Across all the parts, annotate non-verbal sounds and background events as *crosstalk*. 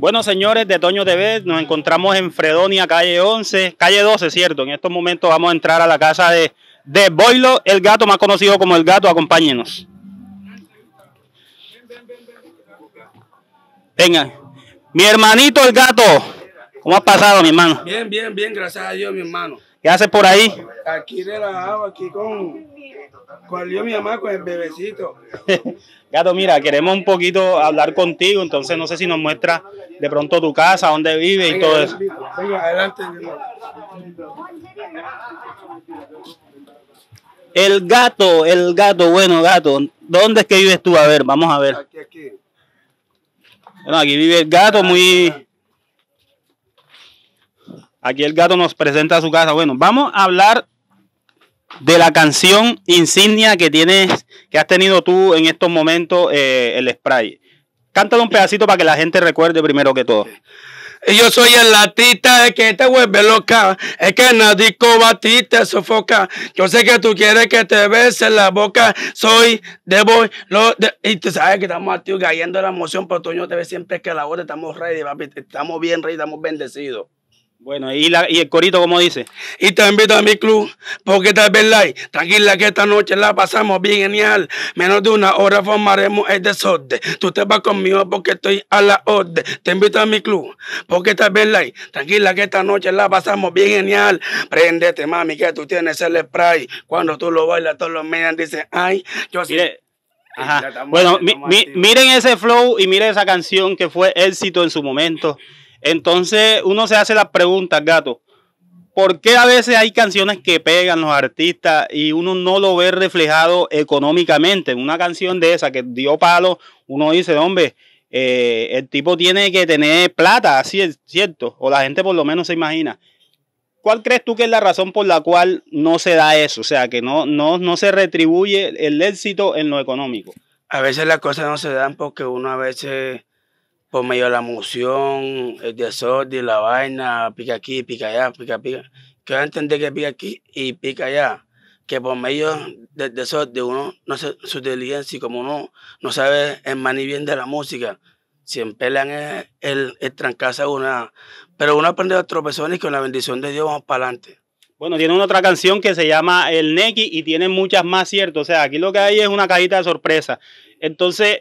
Bueno, señores de Toño TV, nos encontramos en Fredonia, calle 11, calle 12, ¿cierto? En estos momentos vamos a entrar a la casa de, de Boilo, el gato más conocido como el gato, acompáñenos. Venga, mi hermanito el gato, ¿cómo has pasado, mi hermano? Bien, bien, bien, gracias a Dios, mi hermano. ¿Qué haces por ahí? Aquí relajado, aquí con, con yo, mi mamá, con el bebecito. *laughs* Gato, mira, queremos un poquito hablar contigo, entonces no sé si nos muestra de pronto tu casa, dónde vive y todo eso. Venga, adelante. El gato, el gato, bueno, gato, ¿dónde es que vives tú? A ver, vamos a ver. Aquí, aquí. Bueno, aquí vive el gato, muy Aquí el gato nos presenta su casa. Bueno, vamos a hablar de la canción insignia que tienes, que has tenido tú en estos momentos, eh, el spray. Cántalo un pedacito para que la gente recuerde primero que todo. Yo soy el latita es que te vuelve loca, es que a ti, te sofoca. Yo sé que tú quieres que te bese la boca, soy de boy. Y tú sabes que estamos aquí cayendo la emoción, pero tú no te ves siempre que la hora estamos ready, Estamos bien ready, estamos bendecidos. Bueno, ¿y, la, y el corito como dice? Y te invito a mi club, porque está bien like, tranquila que esta noche la pasamos bien genial. Menos de una hora formaremos el desorden. Tú te vas conmigo porque estoy a la orden. Te invito a mi club, porque tal vez like, tranquila que esta noche la pasamos bien genial. Préndete, mami, que tú tienes el spray. Cuando tú lo bailas, todos los medios dicen, ay, yo sí. Ajá. Bueno, miren ese flow y miren esa canción que fue éxito en su momento. Entonces uno se hace las preguntas, gato. ¿Por qué a veces hay canciones que pegan los artistas y uno no lo ve reflejado económicamente? En Una canción de esa que dio palo, uno dice, hombre, eh, el tipo tiene que tener plata, así es cierto, o la gente por lo menos se imagina. ¿Cuál crees tú que es la razón por la cual no se da eso? O sea, que no, no, no se retribuye el éxito en lo económico. A veces las cosas no se dan porque uno a veces por pues medio de la emoción, el desorden, la vaina, pica aquí, pica allá, pica, pica. a entender que pica aquí y pica allá. Que por medio del de uno no se su inteligencia y como uno no sabe el maní bien de la música, siempre le el, el, a una. Pero uno aprende a tropezar y con la bendición de Dios vamos para adelante. Bueno, tiene una otra canción que se llama El Neki y tiene muchas más, ¿cierto? O sea, aquí lo que hay es una cajita de sorpresa. Entonces,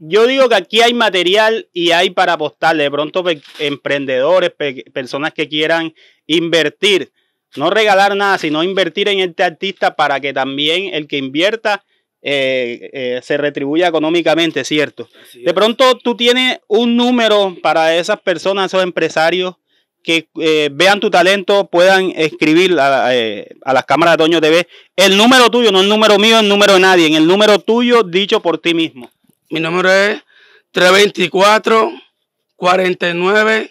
yo digo que aquí hay material y hay para apostarle. De pronto, emprendedores, personas que quieran invertir. No regalar nada, sino invertir en este artista para que también el que invierta eh, eh, se retribuya económicamente, ¿cierto? De pronto, tú tienes un número para esas personas, esos empresarios que eh, vean tu talento, puedan escribir a, a, las cámaras de Toño TV el número tuyo, no el número mío, el número de nadie, el número tuyo dicho por ti mismo. Mi número es 324 49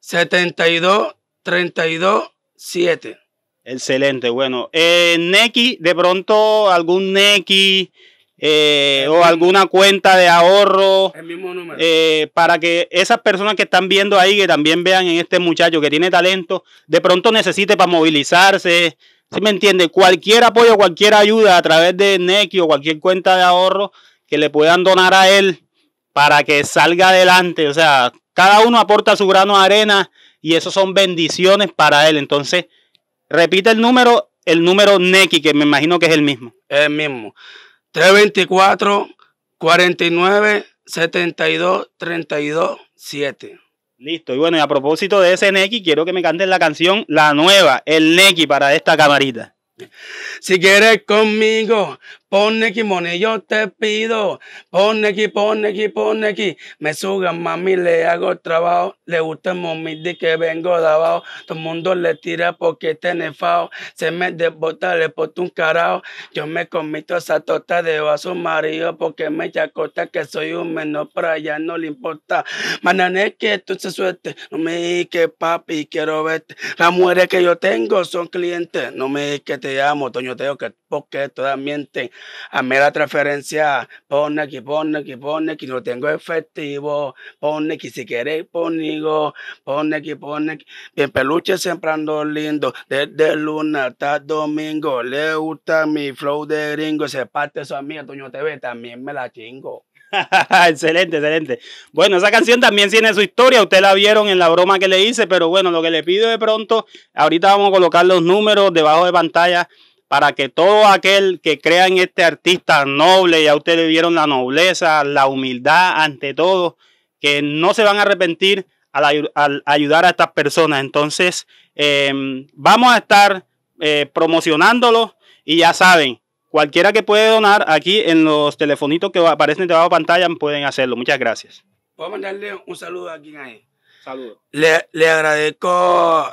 72 32 7. Excelente, bueno. Eh, Neki, de pronto algún Neki eh, o alguna cuenta de ahorro. El mismo número. Eh, para que esas personas que están viendo ahí, que también vean en este muchacho que tiene talento, de pronto necesite para movilizarse. ¿Sí me entiende? Cualquier apoyo, cualquier ayuda a través de Neki o cualquier cuenta de ahorro que le puedan donar a él para que salga adelante. O sea, cada uno aporta su grano de arena y eso son bendiciones para él. Entonces, repite el número, el número Neki, que me imagino que es el mismo. El mismo. 324 49 72 32 7. Listo. Y bueno, y a propósito de ese Neki, quiero que me cantes la canción, la nueva, el Neki para esta camarita. Si quieres conmigo, Pone aquí, money, yo te pido. Pone aquí, pone aquí, pone aquí. Me sugan, mami, le hago trabajo. Le gusta mami, di que vengo de abajo. Todo el mundo le tira porque tiene fao. Se me desbota, le pongo un carajo. Yo me comí toda esa tota de vaso marido porque me chacota que soy un menor para allá, no le importa. Manané que tú se suelte. No me que papi, quiero verte. Las mujeres que yo tengo son clientes. No me que te amo, Toño Teo, que porque todas mienten a mí la transferencia, pone aquí, pone aquí, pone aquí, no tengo efectivo, pone aquí si queréis, ponigo, pone aquí, pone aquí. Bien peluche siempre ando lindo, desde luna hasta domingo, le gusta mi flow de gringo, se parte eso a mí, Antonio TV, también me la chingo. *laughs* excelente, excelente. Bueno, esa canción también tiene su historia. Ustedes la vieron en la broma que le hice, pero bueno, lo que le pido de pronto, ahorita vamos a colocar los números debajo de pantalla para que todo aquel que crea en este artista noble, ya ustedes vieron la nobleza, la humildad ante todo, que no se van a arrepentir al, ayudar a estas personas. Entonces, em, vamos a estar eh, promocionándolo y ya saben, cualquiera que puede donar aquí en los telefonitos que aparecen debajo de pantalla pueden hacerlo. Muchas gracias. a mandarle un saludo a quien hay. Saludos. Le, agradezco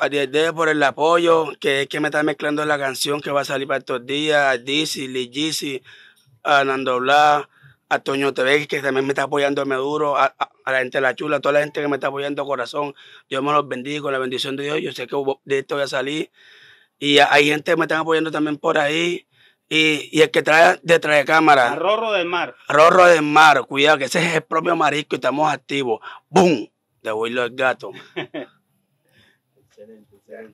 a Diez por el apoyo, que es que me está mezclando la canción que va a salir para estos días, a Dizzy, Lee a Nando a Toño TV, que también me está apoyando duro, a, a, la gente de La Chula, a toda la gente que me está apoyando corazón. Dios me los bendigo con la bendición de Dios. Yo sé que de esto voy a salir. Y hay gente que me está apoyando también por ahí. Y, el que trae detrás de cámara. A Rorro del Mar. Rorro del Mar, cuidado, que ese es el propio marisco y estamos activos. ¡Bum! de abuelo al gato. *laughs* Excelente.